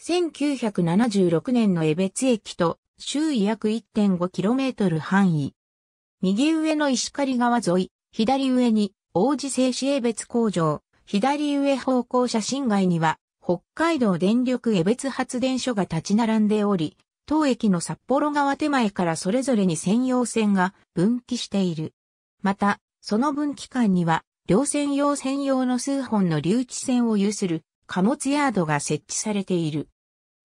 1976年の江別駅と周囲約 1.5km 範囲。右上の石狩川沿い、左上に王子製紙江別工場、左上方向写真街には北海道電力江別発電所が立ち並んでおり、当駅の札幌側手前からそれぞれに専用線が分岐している。また、その分岐間には、両線用専用の数本の留置線を有する貨物ヤードが設置されている。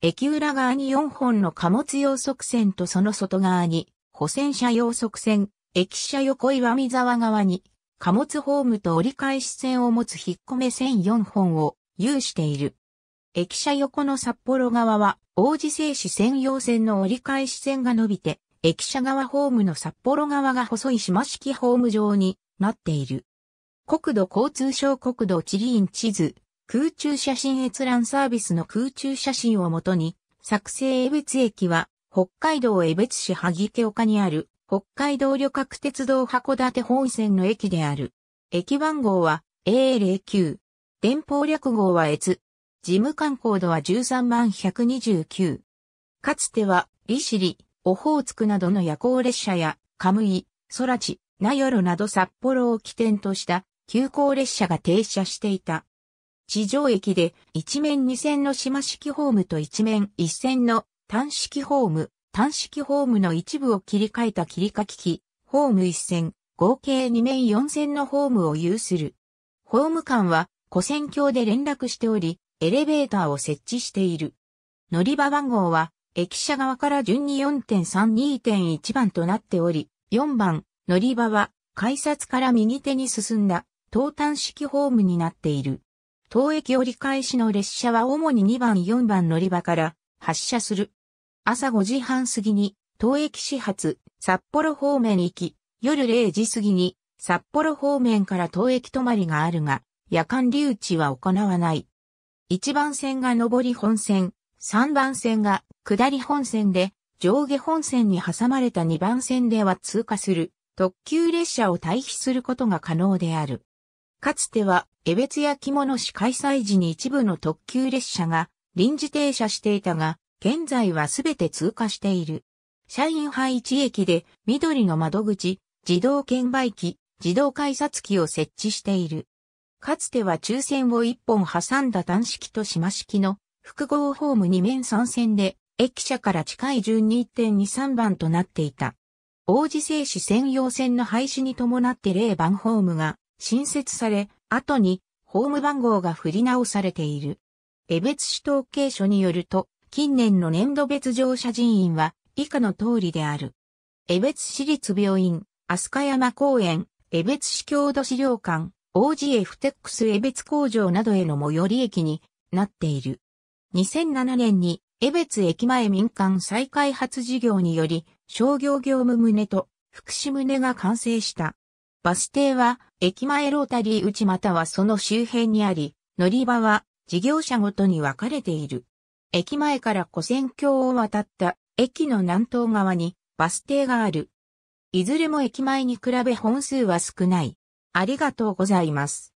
駅裏側に4本の貨物用側線とその外側に補線車用側線、駅舎横岩見沢側に貨物ホームと折り返し線を持つ引っ込め線4本を有している。駅舎横の札幌側は王子製紙専用線の折り返し線が伸びて、駅舎側ホームの札幌側が細い島式ホーム上になっている。国土交通省国土地理院地図空中写真閲覧サービスの空中写真をもとに、作成江別駅は、北海道江別市萩手岡にある、北海道旅客鉄道函館本線の駅である。駅番号は A09。電報略号は越。事務官コードは13万129。かつては、利尻、オホーツクなどの夜行列車や、カムイ、ソラチ、ヨロなど札幌を起点とした、急行列車が停車していた。地上駅で一面二線の島式ホームと一面一線の単式ホーム、単式ホームの一部を切り替えた切りき機ホーム一線、合計二面四線のホームを有する。ホーム間は古線橋で連絡しており、エレベーターを設置している。乗り場番号は、駅舎側から順に4.32.1番となっており、4番、乗り場は、改札から右手に進んだ、東端式ホームになっている。当駅折り返しの列車は主に2番4番乗り場から発車する。朝5時半過ぎに、当駅始発、札幌方面行き、夜0時過ぎに、札幌方面から当駅止まりがあるが、夜間留置は行わない。1番線が上り本線、3番線が下り本線で、上下本線に挟まれた2番線では通過する、特急列車を退避することが可能である。かつては、江別や着物市開催時に一部の特急列車が臨時停車していたが、現在はすべて通過している。社員配置駅で緑の窓口、自動券売機、自動改札機を設置している。かつては抽選を一本挟んだ単式と島式の複合ホーム2面3線で駅舎から近い順に1.23番となっていた。王子製紙専用線の廃止に伴って0番ホームが新設され、後にホーム番号が振り直されている。江別市統計所によると、近年の年度別乗車人員は以下の通りである。江別市立病院、飛鳥山公園、江別市郷土資料館、OGF テックス江別工場などへの最寄り駅になっている。2007年に江別駅前民間再開発事業により商業業務棟と福祉棟が完成した。バス停は駅前ロータリー内またはその周辺にあり、乗り場は事業者ごとに分かれている。駅前から古線橋を渡った駅の南東側にバス停がある。いずれも駅前に比べ本数は少ない。ありがとうございます。